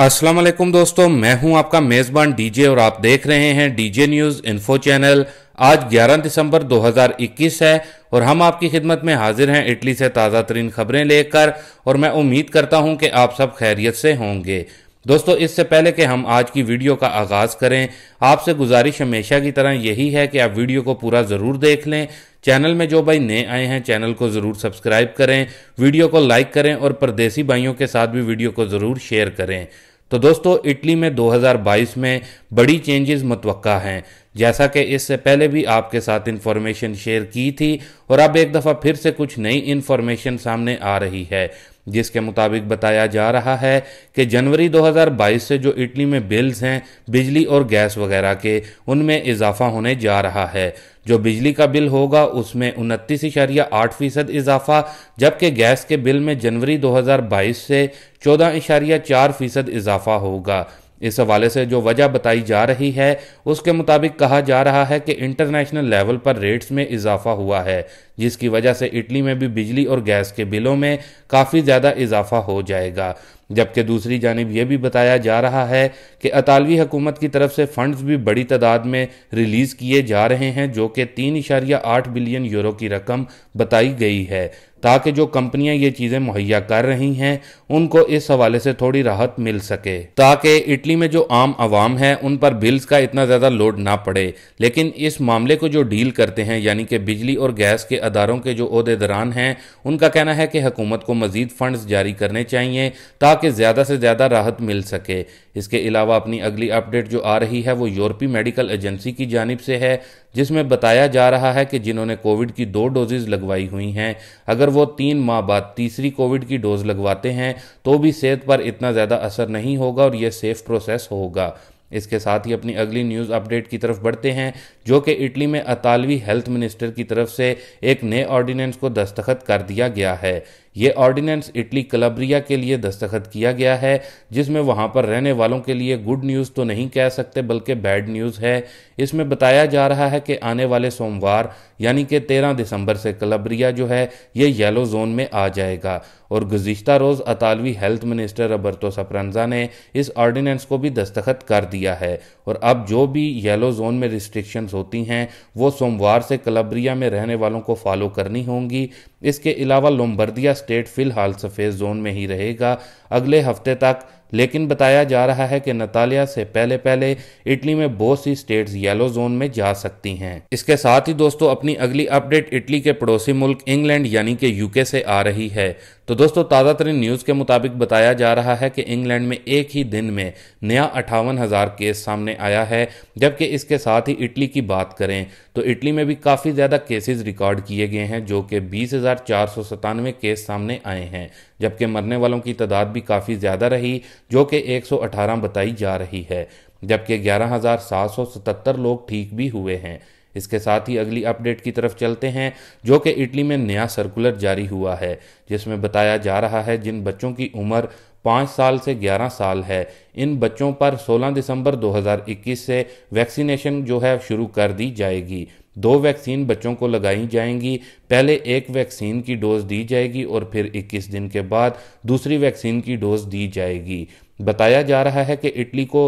अस्सलाम वालेकुम दोस्तों मैं हूं आपका मेज़बान डीजे और आप देख रहे हैं डीजे न्यूज़ इन्फो चैनल आज 11 दिसंबर 2021 है और हम आपकी खिदमत में हाजिर हैं इटली से ताज़ा तरीन खबरें लेकर और मैं उम्मीद करता हूं कि आप सब खैरियत से होंगे दोस्तों इससे पहले कि हम आज की वीडियो का आगाज़ करें आपसे गुजारिश हमेशा की तरह यही है कि आप वीडियो को पूरा ज़रूर देख लें चैनल में जो भाई नए आए हैं चैनल को ज़रूर सब्सक्राइब करें वीडियो को लाइक करें और परदेसी भाइयों के साथ भी वीडियो को ज़रूर शेयर करें तो दोस्तों इटली में 2022 में बड़ी चेंजेस मतवक़ा हैं जैसा कि इससे पहले भी आपके साथ इन्फॉर्मेशन शेयर की थी और अब एक दफ़ा फिर से कुछ नई इन्फॉर्मेशन सामने आ रही है जिसके मुताबिक बताया जा रहा है कि जनवरी 2022 से जो इटली में बिल्स हैं बिजली और गैस वगैरह के उनमें इजाफा होने जा रहा है जो बिजली का बिल होगा उसमें उनतीस इशारिया आठ फीसद इजाफा जबकि गैस के बिल में जनवरी 2022 से चौदह इशारिया चार फीसद इजाफा होगा इस हवाले से जो वजह बताई जा रही है उसके मुताबिक कहा जा रहा है कि इंटरनेशनल लेवल पर रेट्स में इजाफा हुआ है जिसकी वजह से इटली में भी बिजली और गैस के बिलों में काफ़ी ज़्यादा इजाफा हो जाएगा जबकि दूसरी जानब यह भी बताया जा रहा है कि अतालवी हुकूमत की तरफ से फंड्स भी बड़ी तादाद में रिलीज़ किए जा रहे हैं जो कि तीन इशारिया आठ बिलियन यूरो की रकम बताई गई है ताकि जो कंपनियां ये चीज़ें मुहैया कर रही हैं उनको इस हवाले से थोड़ी राहत मिल सके ताकि इटली में जो आम आवाम है उन पर बिल्स का इतना ज़्यादा लोड ना पड़े लेकिन इस मामले को जो डील करते हैं यानी कि बिजली और गैस के अदारों के जो अहदेदरान हैं उनका कहना है कि हकूमत को मजीद फंड जारी करने चाहिए ताकि ज़्यादा से ज़्यादा राहत मिल सके इसके अलावा अपनी अगली अपडेट जो आ रही है वो यूरोपीय मेडिकल एजेंसी की जानब से है जिसमें बताया जा रहा है कि जिन्होंने कोविड की दो डोजेज़ लगवाई हुई हैं अगर वो तीन माह बाद तीसरी कोविड की डोज लगवाते हैं तो भी सेहत पर इतना ज़्यादा असर नहीं होगा और ये सेफ प्रोसेस होगा इसके साथ ही अपनी अगली न्यूज़ अपडेट की तरफ बढ़ते हैं जो कि इटली में अतालवी हेल्थ मिनिस्टर की तरफ से एक नए ऑर्डिनेंस को दस्तखत कर दिया गया है ये ऑर्डिनेंस इटली कलब्रिया के लिए दस्तखत किया गया है जिसमें वहाँ पर रहने वालों के लिए गुड न्यूज़ तो नहीं कह सकते बल्कि बैड न्यूज़ है इसमें बताया जा रहा है कि आने वाले सोमवार यानी कि 13 दिसंबर से कलब्रिया जो है ये येलो जोन में आ जाएगा और गुज्त रोज़ अतालवी हेल्थ मिनिस्टर रबरतो सप्रंजा ने इस ऑर्डिनेंस को भी दस्तखत कर दिया है और अब जो भी येलो जोन में रिस्ट्रिक्शन होती हैं वो सोमवार से कलब्रिया में रहने वालों को फॉलो करनी होंगी इसके अलावा लोमबर्दिया स्टेट फिलहाल सफ़ेद जोन में ही रहेगा अगले हफ्ते तक लेकिन बताया जा रहा है कि नतालिया से पहले पहले इटली में बहुत सी स्टेट्स येलो जोन में जा सकती हैं इसके साथ ही दोस्तों अपनी अगली अपडेट इटली के पड़ोसी मुल्क इंग्लैंड यानी कि यूके से आ रही है तो दोस्तों ताज़ा तरीन न्यूज़ के मुताबिक बताया जा रहा है कि इंग्लैंड में एक ही दिन में नया अठावन हज़ार केस सामने आया है जबकि इसके साथ ही इटली की बात करें तो इटली में भी काफ़ी ज़्यादा केसेस रिकॉर्ड किए गए हैं जो कि बीस हज़ार चार सौ सतानवे केस सामने आए हैं जबकि मरने वालों की तादाद भी काफ़ी ज़्यादा रही जो कि 118 बताई जा रही है जबकि 11,777 लोग ठीक भी हुए हैं इसके साथ ही अगली अपडेट की तरफ चलते हैं जो कि इटली में नया सर्कुलर जारी हुआ है जिसमें बताया जा रहा है जिन बच्चों की उम्र पाँच साल से ग्यारह साल है इन बच्चों पर 16 दिसंबर 2021 से वैक्सीनेशन जो है शुरू कर दी जाएगी दो वैक्सीन बच्चों को लगाई जाएंगी पहले एक वैक्सीन की डोज दी जाएगी और फिर 21 दिन के बाद दूसरी वैक्सीन की डोज दी जाएगी बताया जा रहा है कि इटली को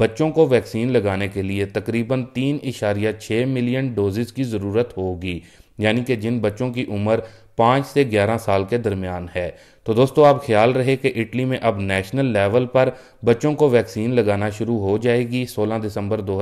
बच्चों को वैक्सीन लगाने के लिए तकरीबन तीन इशारिया छः मिलियन डोजेज़ की ज़रूरत होगी यानी कि जिन बच्चों की उम्र पाँच से ग्यारह साल के दरमियान है तो दोस्तों आप ख्याल रहे कि इटली में अब नेशनल लेवल पर बच्चों को वैक्सीन लगाना शुरू हो जाएगी सोलह दिसंबर दो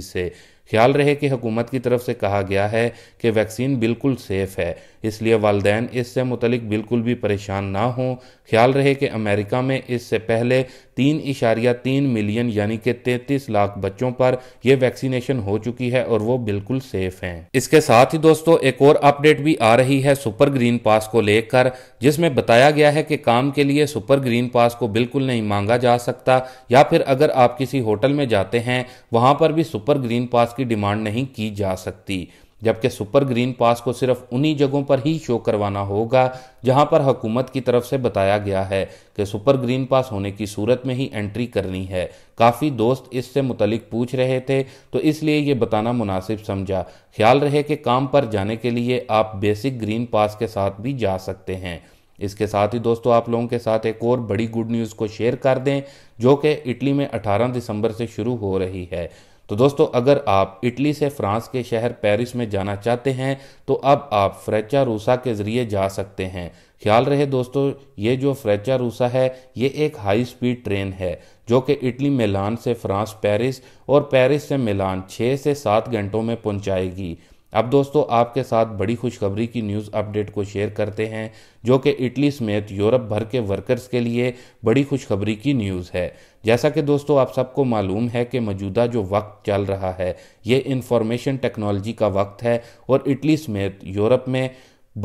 से ख्याल रहे कि हुकूमत की तरफ से कहा गया है कि वैक्सीन बिल्कुल सेफ़ है इसलिए वालदेन इससे मुतलिक बिल्कुल भी परेशान ना हों ख्याल रहे कि अमेरिका में इससे पहले तीन इशारिया तीन मिलियन यानी कि तैंतीस लाख बच्चों पर यह वैक्सीनेशन हो चुकी है और वो बिल्कुल सेफ़ हैं इसके साथ ही दोस्तों एक और अपडेट भी आ रही है सुपर ग्रीन पास को लेकर जिसमें बताया गया है कि काम के लिए सुपर ग्रीन पास को बिल्कुल नहीं मांगा जा सकता या फिर अगर आप किसी होटल में जाते हैं वहां पर भी सुपर ग्रीन पास की डिमांड नहीं की जा सकती जबकि सुपर ग्रीन पास को सिर्फ उन्हीं जगहों पर ही शो करवाना होगा जहां पर हुकूमत की तरफ से बताया गया है कि सुपर ग्रीन पास होने की सूरत में ही एंट्री करनी है काफ़ी दोस्त इससे मुतलिक पूछ रहे थे तो इसलिए ये बताना मुनासिब समझा ख्याल रहे कि काम पर जाने के लिए आप बेसिक ग्रीन पास के साथ भी जा सकते हैं इसके साथ ही दोस्तों आप लोगों के साथ एक और बड़ी गुड न्यूज़ को शेयर कर दें जो कि इटली में 18 दिसंबर से शुरू हो रही है तो दोस्तों अगर आप इटली से फ्रांस के शहर पेरिस में जाना चाहते हैं तो अब आप फ्रेचा रूसा के ज़रिए जा सकते हैं ख्याल रहे दोस्तों ये जो फ्रेचा रूसा है ये एक हाई स्पीड ट्रेन है जो कि इटली मिलान से फ्रांस पेरिस और पेरिस से मिलान छः से सात घंटों में पहुंचाएगी अब दोस्तों आपके साथ बड़ी खुशखबरी की न्यूज़ अपडेट को शेयर करते हैं जो कि इटली समेत यूरोप भर के वर्कर्स के लिए बड़ी खुशखबरी की न्यूज़ है जैसा कि दोस्तों आप सबको मालूम है कि मौजूदा जो वक्त चल रहा है ये इंफॉर्मेशन टेक्नोलॉजी का वक्त है और इटली समेत यूरोप में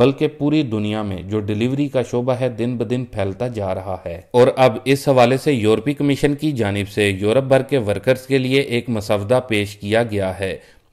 बल्कि पूरी दुनिया में जो डिलीवरी का शोबा है दिन ब दिन फैलता जा रहा है और अब इस हवाले से यूरोपीय कमीशन की जानब से यूरोप भर के वर्कर्स के लिए एक मसवदा पेश किया गया है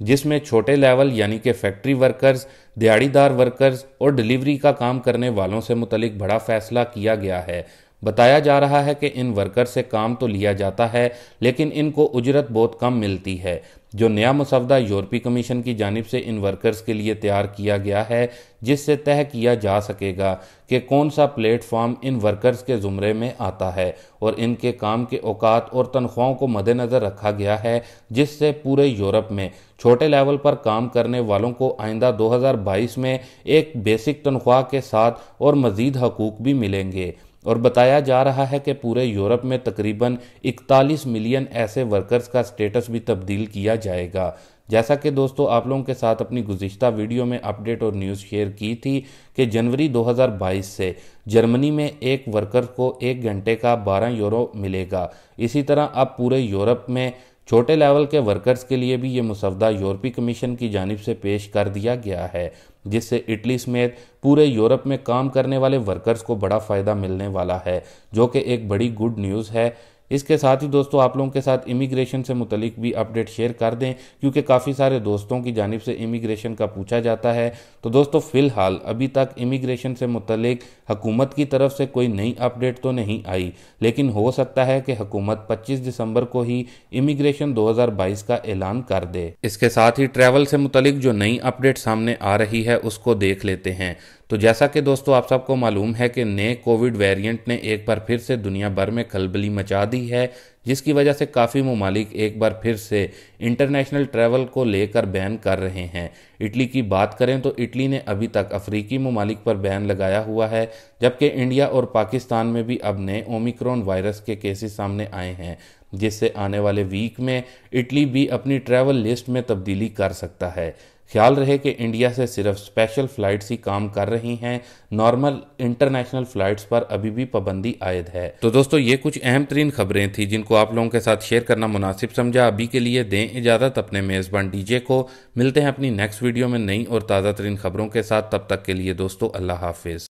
जिसमें छोटे लेवल यानी कि फैक्ट्री वर्कर्स दिहाड़ीदार वर्कर्स और डिलीवरी का काम करने वालों से मुतलिक बड़ा फैसला किया गया है बताया जा रहा है कि इन वर्कर से काम तो लिया जाता है लेकिन इनको उजरत बहुत कम मिलती है जो नया मुसवदा यूरोपी कमीशन की जानब से इन वर्कर्स के लिए तैयार किया गया है जिससे तय किया जा सकेगा कि कौन सा प्लेटफॉर्म इन वर्कर्स के ज़ुमरे में आता है और इनके काम के औकात और तनख्वाहों को मद्देनज़र रखा गया है जिससे पूरे यूरोप में छोटे लेवल पर काम करने वालों को आइंदा 2022 में एक बेसिक तनख्वाह के साथ और मजीद हकूक भी मिलेंगे और बताया जा रहा है कि पूरे यूरोप में तकरीबन 41 मिलियन ऐसे वर्कर्स का स्टेटस भी तब्दील किया जाएगा जैसा कि दोस्तों आप लोगों के साथ अपनी गुज्त वीडियो में अपडेट और न्यूज़ शेयर की थी कि जनवरी 2022 से जर्मनी में एक वर्कर को एक घंटे का 12 यूरो मिलेगा इसी तरह अब पूरे यूरोप में छोटे लेवल के वर्कर्स के लिए भी ये मुसवदा यूरोपीय कमीशन की जानब से पेश कर दिया गया है जिससे इटली समेत पूरे यूरोप में काम करने वाले वर्कर्स को बड़ा फ़ायदा मिलने वाला है जो कि एक बड़ी गुड न्यूज़ है इसके साथ ही दोस्तों आप लोगों के साथ इमिग्रेशन से मुतलिक भी अपडेट शेयर कर दें क्योंकि काफ़ी सारे दोस्तों की जानब से इमिग्रेशन का पूछा जाता है तो दोस्तों फ़िलहाल अभी तक इमिग्रेशन से मुतलिक हकूमत की तरफ से कोई नई अपडेट तो नहीं आई लेकिन हो सकता है कि हकूमत 25 दिसंबर को ही इमिग्रेशन 2022 का ऐलान कर दे इसके साथ ही ट्रैवल से मुतलिक जो नई अपडेट सामने आ रही है उसको देख लेते हैं तो जैसा कि दोस्तों आप सबको मालूम है कि नए कोविड वेरिएंट ने एक बार फिर से दुनिया भर में खलबली मचा दी है जिसकी वजह से काफ़ी ममालिक एक बार फिर से इंटरनेशनल ट्रैवल को लेकर बैन कर रहे हैं इटली की बात करें तो इटली ने अभी तक अफ्रीकी ममालिक पर बैन लगाया हुआ है जबकि इंडिया और पाकिस्तान में भी अब नए ओमिक्रॉन वायरस के केसेस सामने आए हैं जिससे आने वाले वीक में इटली भी अपनी ट्रैवल लिस्ट में तब्दीली कर सकता है ख्याल रहे कि इंडिया से सिर्फ स्पेशल फ़्लाइट्स ही काम कर रही हैं नॉर्मल इंटरनेशनल फ़्लाइट्स पर अभी भी पाबंदी आयद है तो दोस्तों ये कुछ अहम तरीन खबरें थी जिनको आप लोगों के साथ शेयर करना मुनासिब समझा अभी के लिए दें इजाज़त अपने मेज़बान डीजे को मिलते हैं अपनी नेक्स्ट वीडियो में नई और ताज़ा तरीन खबरों के साथ तब तक के लिए दोस्तों अल्लाह हाफिज़